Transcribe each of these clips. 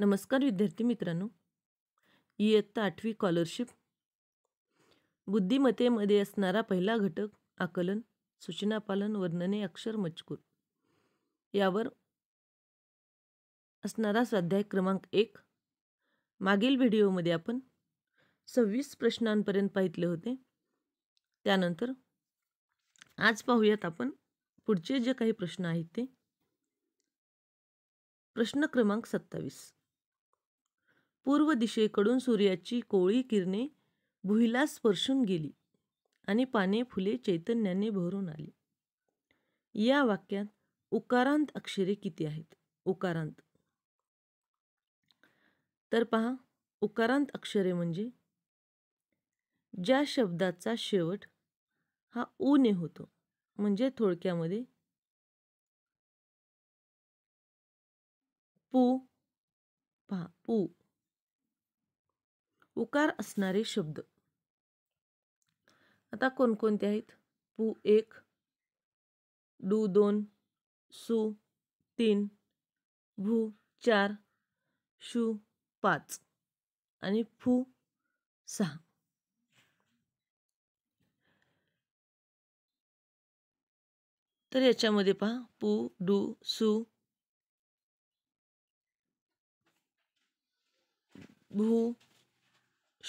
नमस्कार विद्यार्थी मित्रांनो इयत्ता आठवी कॉलरशिप बुद्धिमत्तेमध्ये असणारा पहिला घटक आकलन सूचनापालन वर्णने अक्षर मजकूर यावर असणारा स्वाध्याय क्रमांक एक मागील व्हिडिओमध्ये आपण सव्वीस प्रश्नांपर्यंत पाहितले होते त्यानंतर आज पाहूयात आपण पुढचे जे काही प्रश्न आहेत ते प्रश्न क्रमांक सत्तावीस पूर्व दिशेकडून सूर्याची कोळी किरणे भुईला स्पर्शून गेली आणि पाने फुले चैतन्याने भरून आली या वाक्यात उकारांत अक्षरे किती आहेत उकारांत तर पहा उकारांत अक्षरे म्हणजे ज्या शब्दाचा शेवट हा ऊने ने होतो म्हणजे थोडक्यामध्ये पू पहा पू उकार असणारे शब्द आता कोणकोणते आहेत पू एक डू दोन सु तीन भू चार शू पाच आणि फू सहा तर याच्यामध्ये पहा पू डू सु भू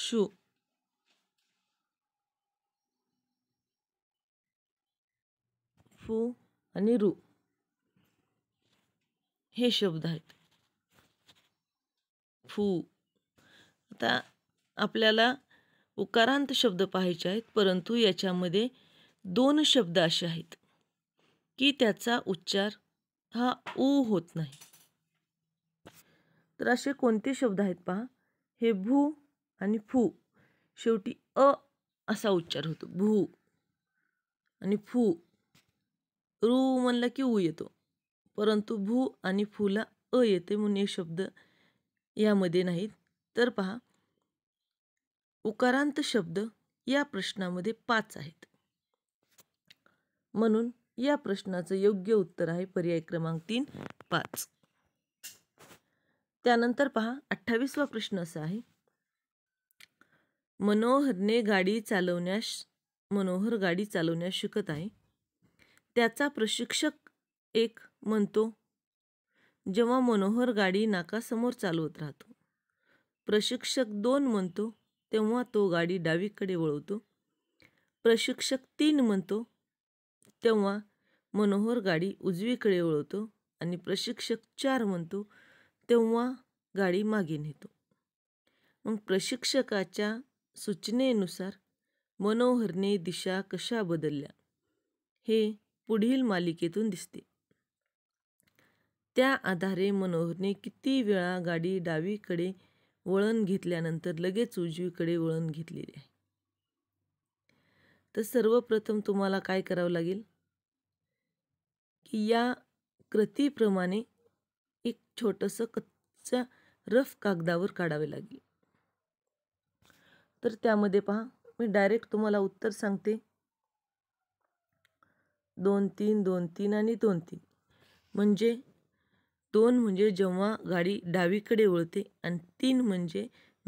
शू फू आणि रू हे शब्द आहेत फू आता आपल्याला उकारांत शब्द पाहायचे आहेत परंतु याच्यामध्ये दोन शब्द असे आहेत की त्याचा उच्चार हा उ होत नाही तर असे कोणते शब्द आहेत पहा हे भू आणि फू शेवटी अ असा उच्चार होतो भू आणि फू रू म्हणला की ऊ येतो परंतु भू आणि फूला अ येते म्हणून हे शब्द यामध्ये नाहीत तर पहा उकारांत शब्द या प्रश्नामध्ये पाच आहेत म्हणून या प्रश्नाचं योग्य उत्तर आहे पर्याय क्रमांक तीन पाच त्यानंतर पहा अठ्ठावीसवा प्रश्न असा आहे मनोहरने गाडी चालवण्यास मनोहर गाडी चालवण्यास शिकत आहे त्याचा प्रशिक्षक एक म्हणतो जेव्हा मनोहर गाडी नाकासमोर चालवत राहतो प्रशिक्षक दोन म्हणतो तेव्हा तो गाडी डावीकडे वळवतो प्रशिक्षक तीन म्हणतो तेव्हा मनोहर गाडी उजवीकडे वळवतो आणि प्रशिक्षक चार म्हणतो तेव्हा गाडी मागे नेतो मग प्रशिक्षकाच्या सूचनेनुसार मनोहरने दिशा कशा बदलल्या हे पुढील मालिकेतून दिसते त्या आधारे मनोहरने किती वेळा गाडी डावीकडे वळण घेतल्यानंतर लगेच उजवीकडे वळण घेतलेले आहे तर सर्वप्रथम तुम्हाला काय करावं लागेल की या कृतीप्रमाणे एक छोटंसं कच्चा रफ कागदावर काढावे लागेल तर त्यामध्ये पहा मी डायरेक्ट तुम्हाला उत्तर सांगते दोन तीन दोन तीन आणि दोन तीन म्हणजे दोन म्हणजे जेव्हा गाडी डावीकडे वळते आणि तीन म्हणजे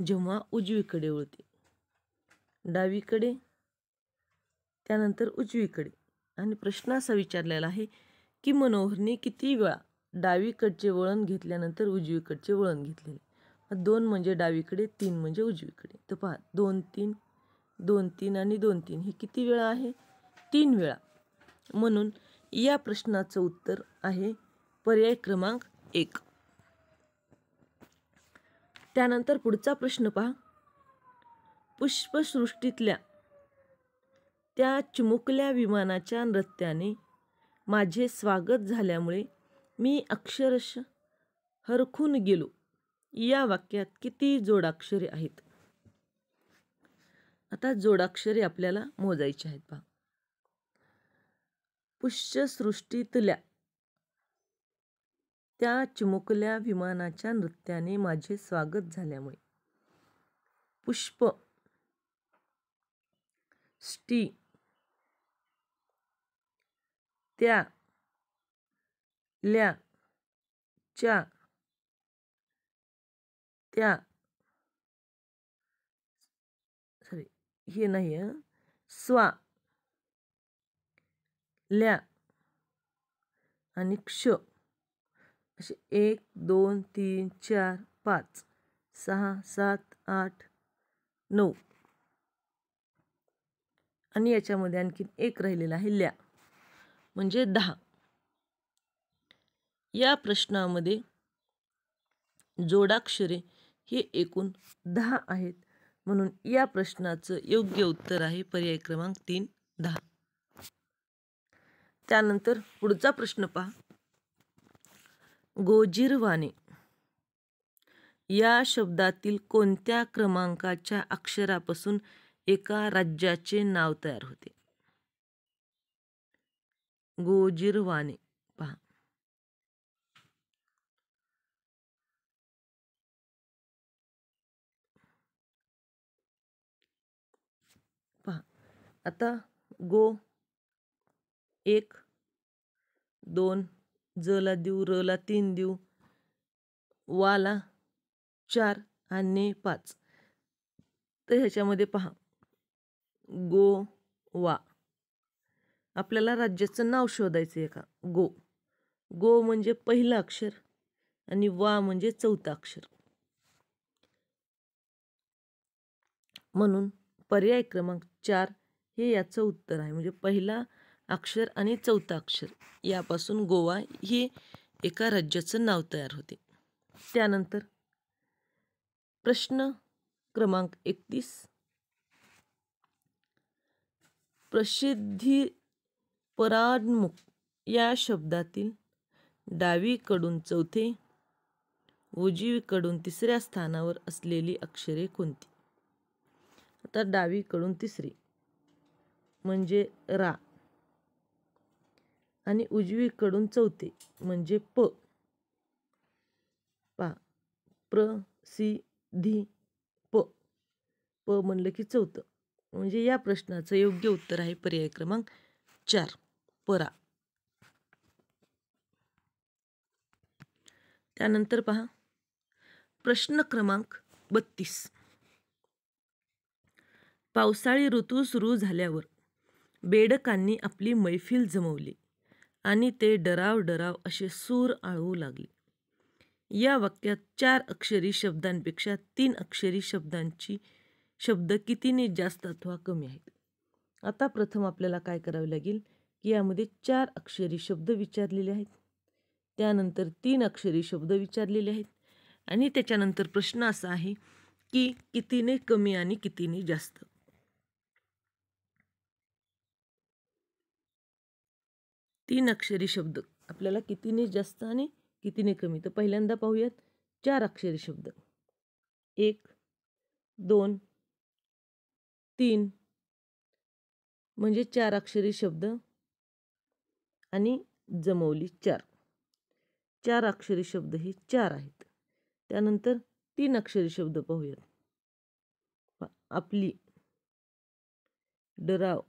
जेव्हा उजवीकडे वळते डावीकडे त्यानंतर उजवीकडे आणि प्रश्न असा विचारलेला आहे की मनोहरने किती वेळा डावीकडचे वळण घेतल्यानंतर उजवीकडचे वळण घेतलेले दोन म्हणजे डावीकडे तीन म्हणजे उजवीकडे तर पहा दोन तीन दोन तीन आणि दोन तीन हे किती वेळा आहे तीन वेळा म्हणून या प्रश्नाचं उत्तर आहे पर्याय क्रमांक एक त्यानंतर पुढचा प्रश्न पहा पुष्पसृष्टीतल्या त्या चिमुकल्या विमानाच्या नृत्याने माझे स्वागत झाल्यामुळे मी अक्षरश हरखून गेलो या वाक्यात किती जोडाक्षरे आहेत आता जोडाक्षरे आपल्याला मोजायची आहेत पहा पुष्यसृष्टीतल्या त्या चिमुकल्या विमानाच्या नृत्याने माझे स्वागत झाल्यामुळे पुष्प स्टी त्या ल्या च्या त्या सॉरी हे नाही आहे स्वा ल्या आणि क्ष असे एक दोन तीन चार पाच सहा सात आठ नऊ आणि याच्यामध्ये आणखीन एक राहिलेला आहे ल्या म्हणजे दहा या प्रश्नामध्ये जोडाक्षरे हे एकूण दहा आहेत म्हणून या प्रश्नाचं योग्य उत्तर आहे पर्याय क्रमांक तीन दहा त्यानंतर पुढचा प्रश्न पहा गोजीरवाने या शब्दातील कोणत्या क्रमांकाच्या अक्षरापासून एका राज्याचे नाव तयार होते गोजीरवाने आता गो एक दोन जला देऊ रला तीन देऊ वाला चार आणि पाच तर ह्याच्यामध्ये पहा गो वा आपल्याला राज्याचं नाव शोधायचं आहे का गो गो म्हणजे पहिलं अक्षर आणि वा म्हणजे चौथा अक्षर म्हणून पर्याय क्रमांक चार हे याचं उत्तर आहे म्हणजे पहिला अक्षर आणि चौथा अक्षर यापासून गोवा हे एका राज्याचं नाव तयार होते त्यानंतर प्रश्न क्रमांक एकतीस प्रसिद्धी परान्मुख या शब्दातील डावीकडून चौथे उजवीकडून तिसऱ्या स्थानावर असलेली अक्षरे कोणती आता डावीकडून तिसरी म्हणजे रा आणि उजवीकडून चौथे म्हणजे प पा प्र सी धी प प म्हणलं की चौथं म्हणजे या प्रश्नाचं योग्य उत्तर आहे पर्याय क्रमांक चार परा त्यानंतर पहा प्रश्न क्रमांक बत्तीस पावसाळी ऋतू सुरू झाल्यावर बेडकांनी आपली मैफिल जमवली आणि ते डराव डराव असे सूर आळवू लागले या वाक्यात चार अक्षरी शब्दांपेक्षा तीन अक्षरी शब्दांची शब्द कितीने जास्त अथवा कमी आहेत आता प्रथम आपल्याला काय करावे लागेल की यामध्ये चार अक्षरी शब्द विचारलेले आहेत त्यानंतर तीन अक्षरी शब्द विचारलेले आहेत आणि त्याच्यानंतर प्रश्न असा आहे की कितीने कमी आणि कितीने जास्त तीन अक्षरी शब्द आपल्याला कितीने जास्त आणि कितीने कमी तर पहिल्यांदा पाहूयात चार अक्षरी शब्द एक दोन तीन म्हणजे चार अक्षरी शब्द आणि जमवली चार चार अक्षरी शब्द हे चार आहेत त्यानंतर तीन अक्षरी शब्द पाहूयात आपली डराव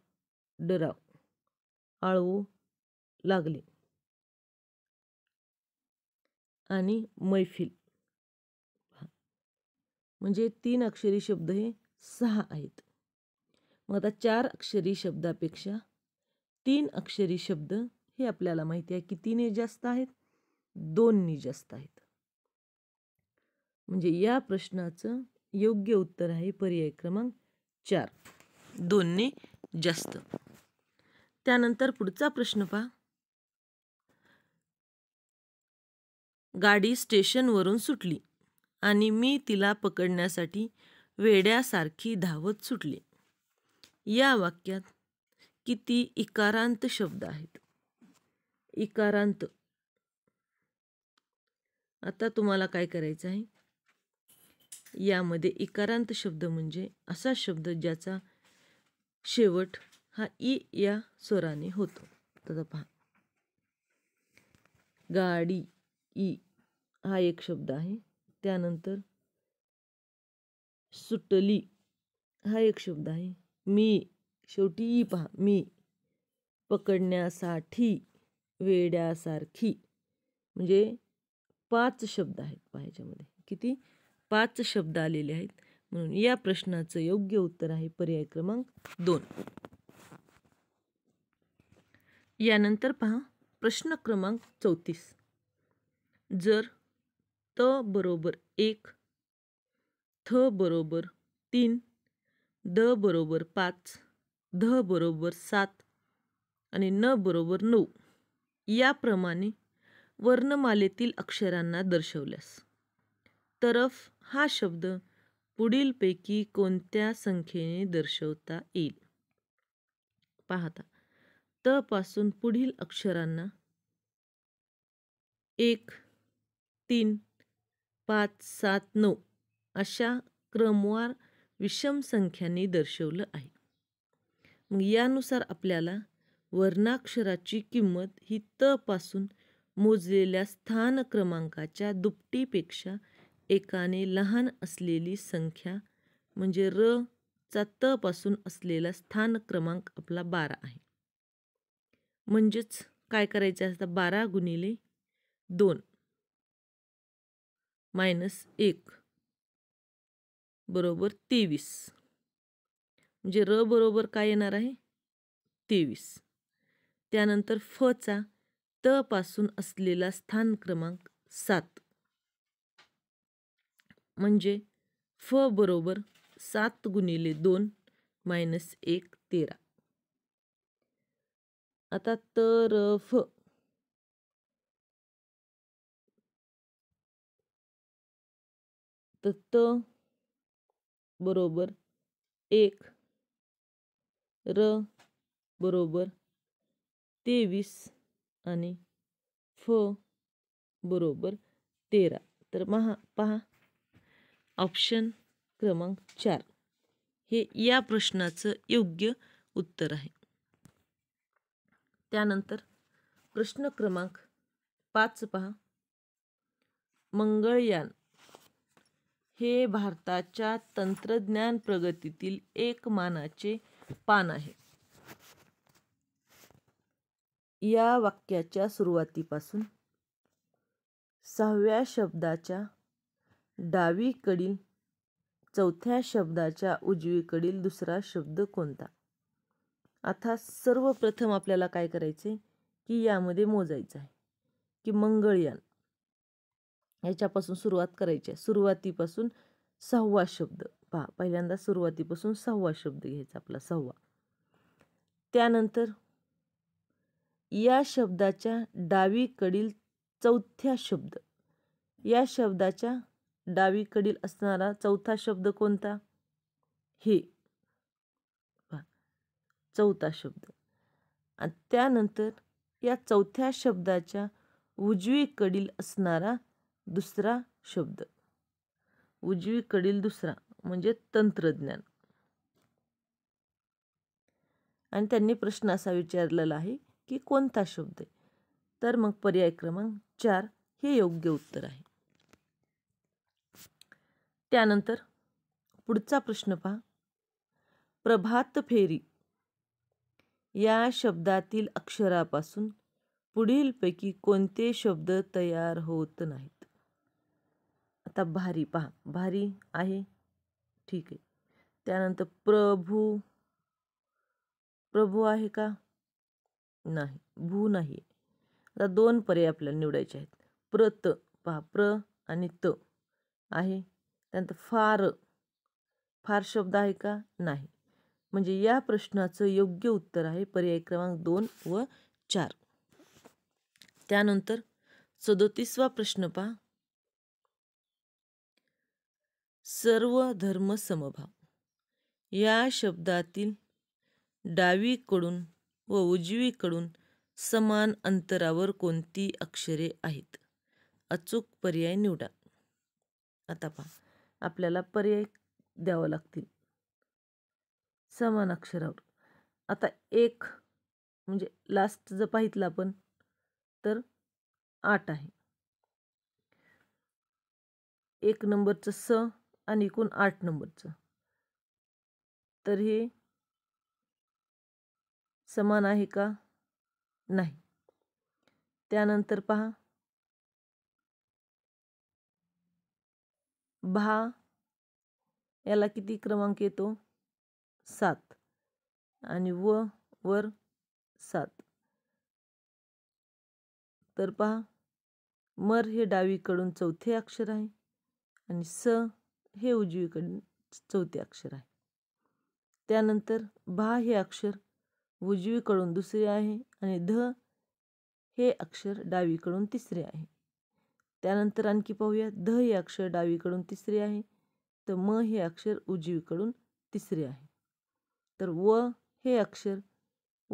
डराव आळवू लागले आणि मैफिल म्हणजे तीन अक्षरी शब्द हे सहा आहेत मग आता चार अक्षरी शब्दापेक्षा तीन अक्षरी शब्द हे आपल्याला माहिती आहे की जास्त आहेत ने जास्त आहेत म्हणजे या प्रश्नाचं योग्य उत्तर आहे पर्याय क्रमांक चार दोनने जास्त त्यानंतर पुढचा प्रश्न पहा गाडी स्टेशनवरून सुटली आणि मी तिला पकडण्यासाठी वेड्यासारखी धावत सुटली या वाक्यात किती इकारांत शब्द आहेत इकारांत आता तुम्हाला काय करायचं आहे यामध्ये इकारांत शब्द म्हणजे असा शब्द ज्याचा शेवट हा ई या स्वराने होतो तसं पहा गाडी ई हा एक शब्द आहे त्यानंतर सुटली हा एक शब्द आहे मी शेवटी ई पहा मी पकडण्यासाठी वेड्यासारखी म्हणजे पाच शब्द आहेत पाहायच्यामध्ये किती पाच शब्द आलेले आहेत म्हणून या प्रश्नाचं योग्य उत्तर आहे पर्याय क्रमांक दोन यानंतर पहा प्रश्न क्रमांक चौतीस जर त बरोबर एक थ बरोबर तीन द बरोबर पाच ध बरोबर सात आणि न बरोबर नऊ याप्रमाणे वर्णमालेतील अक्षरांना दर्शवल्यास तरफ हा शब्द पुढीलपैकी कोणत्या संख्येने दर्शवता येईल पाहता त पासून पुढील अक्षरांना एक तीन पाच सात नऊ अशा क्रमवार विषम संख्यांनी दर्शवलं आहे मग यानुसार आपल्याला वर्णाक्षराची किंमत ही तपासून मोजलेल्या स्थान क्रमांकाच्या दुपटीपेक्षा एकाने लहान असलेली संख्या म्हणजे र चा तपासून असलेला स्थान क्रमांक आपला बारा आहे म्हणजेच काय करायचं असतं बारा गुणिले दोन मायनस एक बरोबर तेवीस म्हणजे र बरोबर काय येणार आहे तेवीस त्यानंतर फचा त असलेला स्थान क्रमांक सात म्हणजे फ बरोबर सात गुणिले दोन मायनस एक तेरा आता तर फ तर त बरोबर एक र बरोबर तेवीस आणि फ बरोबर तेरा तर महा पहा ऑप्शन क्रमांक चार हे या प्रश्नाचं योग्य उत्तर आहे त्यानंतर प्रश्न क्रमांक पाच पहा मंगळयान हे भारताच्या तंत्रज्ञान प्रगतीतील एक मानाचे पान आहे या वाक्याच्या सुरुवातीपासून सहाव्या शब्दाच्या डावीकडील चौथ्या शब्दाच्या उजवीकडील दुसरा शब्द कोणता आता सर्वप्रथम आपल्याला काय करायचे की यामध्ये मोजायचं आहे की मंगळयान याच्यापासून सुरुवात करायची आहे सुरुवातीपासून सहावा शब्द पहा पहिल्यांदा सुरुवातीपासून सहावा शब्द घ्यायचा आपला सहावा त्यानंतर या शब्दाच्या डावीकडील चौथ्या शब्द या शब्दाच्या डावीकडील असणारा चौथा शब्द कोणता हे चौथा शब्द आणि त्यानंतर या चौथ्या शब्दाच्या उजवीकडील असणारा दुसरा शब्द उजवीकडील दुसरा म्हणजे तंत्रज्ञान आणि त्यांनी प्रश्न असा विचारलेला आहे की कोणता शब्द आहे तर मग पर्याय क्रमांक चार हे योग्य उत्तर आहे त्यानंतर पुढचा प्रश्न पहा प्रभात फेरी या शब्दातील अक्षरापासून पुढीलपैकी कोणते शब्द तयार होत नाही आता भारी पहा भारी आहे ठीक आहे त्यानंतर प्रभू प्रभू आहे का नाही भू नाही आता दोन पर्याय आपल्याला निवडायचे आहेत प्र त पहा प्र आणि त आहे त्यानंतर फार फार शब्द आहे का नाही म्हणजे या प्रश्नाचं योग्य उत्तर आहे पर्याय क्रमांक दोन व चार त्यानंतर सदोतीसवा प्रश्न पहा सर्व धर्म समभाव या शब्दातील डावीकडून व उजवीकडून समान अंतरावर कोणती अक्षरे आहेत अचूक पर्याय निवडा आता पहा आपल्याला पर्याय द्यावा लागतील समान अक्षरावर आता एक म्हणजे लास्ट जर पाहितलं आपण तर आठ आहे एक नंबरचं स आणि एकूण आठ नंबरचं तर हे समान आहे का नाही त्यानंतर पहा भा याला किती क्रमांक येतो सात आणि व वर सात तर पहा मर हे डावीकडून चौथे अक्षर आहे आणि स हे उजवीकडून चौथे अक्षर आहे त्यानंतर भा हे अक्षर उजवीकडून दुसरे आहे आणि ध हे अक्षर डावीकडून तिसरे आहे त्यानंतर आणखी पाहूया ध हे अक्षर डावीकडून तिसरे आहे तर म हे अक्षर उजवीकडून तिसरे आहे तर व हे अक्षर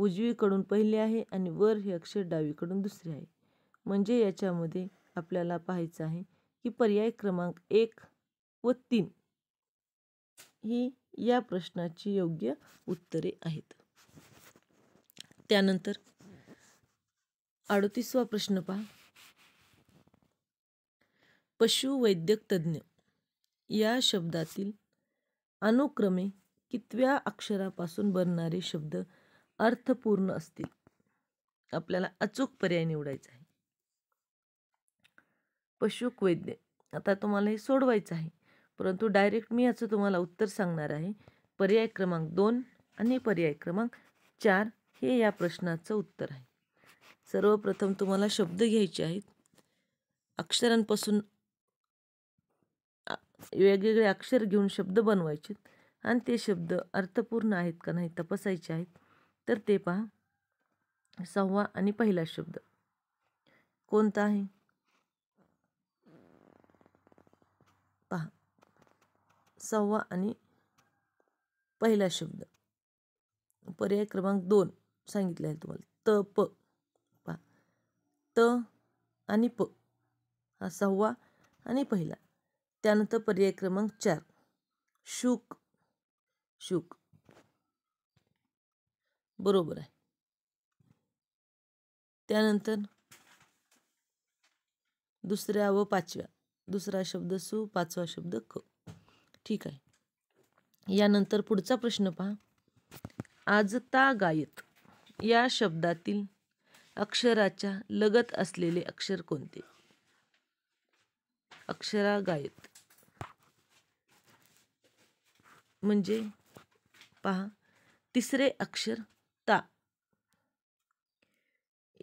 उजवीकडून पहिले आहे आणि वर हे अक्षर डावीकडून दुसरे आहे म्हणजे याच्यामध्ये आपल्याला पाहायचं आहे की पर्याय क्रमांक एक व तीन ही या प्रश्नाची योग्य उत्तरे आहेत त्यानंतर अडतीसवा प्रश्न पहा पशुवैद्यक तज्ज्ञ या शब्दातील अनुक्रमे कितव्या अक्षरापासून बनणारे शब्द अर्थपूर्ण असतील आपल्याला अचूक पर्याय निवडायचा आहे पशुक आता तुम्हाला हे सोडवायचं आहे परंतु डायरेक्ट मी याचं तुम्हाला उत्तर सांगणार आहे पर्याय क्रमांक दोन आणि पर्याय क्रमांक चार हे या प्रश्नाचं उत्तर आहे सर्वप्रथम तुम्हाला शब्द घ्यायचे आहेत अक्षरांपासून वेगवेगळे अक्षर घेऊन शब्द बनवायचे आणि ते शब्द अर्थपूर्ण आहेत का नाही तपासायचे आहेत तर ते पहा सहावा आणि पहिला शब्द कोणता आहे पहा सहावा आणि पहिला शब्द पर्याय क्रमांक दोन सांगितले आहे तुम्हाला त प पा त आणि प हा सहावा आणि पहिला त्यानंतर पर्याय क्रमांक चार शुक शुक बरोबर आहे त्यानंतर दुसऱ्या व पाचव्या दुसरा शब्द सु पाचवा शब्द क ठीक आहे यानंतर पुढचा प्रश्न पहा आजता गायत या शब्दातील अक्षराच्या लगत असलेले अक्षर कोणते अक्षरा गायत म्हणजे पहा तिसरे अक्षर ता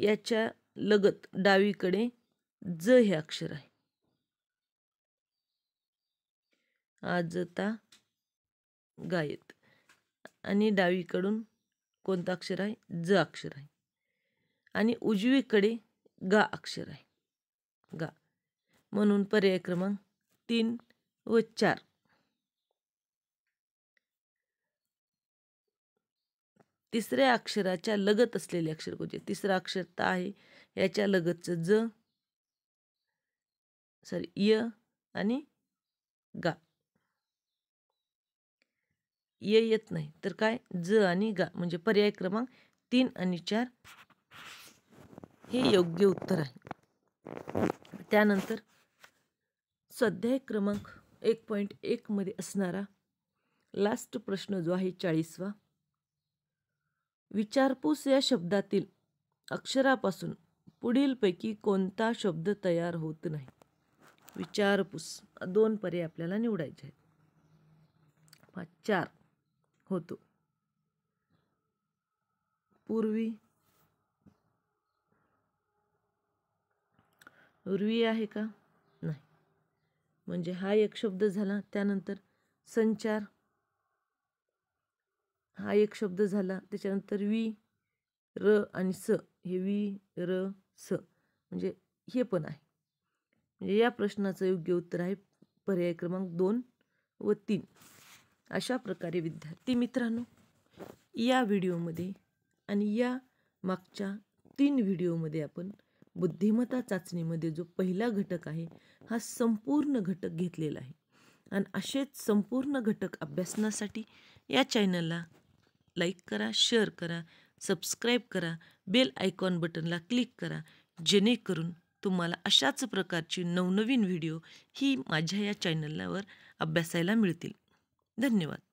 याच्या लगत डावीकडे ज हे अक्षर आहे आज आजता गायत आणि डावीकडून कोणतं अक्षर आहे ज अक्षर आहे आणि उजवीकडे गा अक्षर आहे गा म्हणून पर्याय क्रमांक तीन व चार तिसऱ्या अक्षराच्या लगत असलेले अक्षर कोणते तिसरं अक्षर ता आहे याच्या लगतचं ज सॉरी य आणि गा ये येत नाही तर काय ज आणि गा म्हणजे पर्याय क्रमांक तीन आणि चार हे योग्य उत्तर आहे त्यानंतर स्वाध्याय क्रमांक एक पॉईंट एकमध्ये असणारा लास्ट प्रश्न जो आहे चाळीसवा विचारपूस या शब्दातील अक्षरापासून पुढीलपैकी कोणता शब्द तयार होत नाही विचारपूस दोन पर्याय आपल्याला निवडायचे आहेत चार होतो पूर्वी उर्वी आहे का नाही म्हणजे हा एक शब्द झाला त्यानंतर संचार हा एक शब्द झाला त्याच्यानंतर वी र आणि स हे वी र स म्हणजे हे पण आहे म्हणजे या प्रश्नाचं योग्य उत्तर आहे पर्याय क्रमांक दोन व तीन अशा प्रकारे विद्यार्थी मित्रांनो या व्हिडिओमध्ये आणि या मागच्या तीन व्हिडिओमध्ये आपण बुद्धिमत्ता चाचणीमध्ये जो पहिला घटक आहे हा संपूर्ण घटक घेतलेला आहे आणि असेच संपूर्ण घटक अभ्यासनासाठी या चॅनलला लाईक करा शेअर करा सबस्क्राईब करा बेल आयकॉन बटनला क्लिक करा जेणेकरून तुम्हाला अशाच प्रकारची नवनवीन व्हिडिओ ही माझ्या या चॅनलवर अभ्यासायला मिळतील धन्यवाद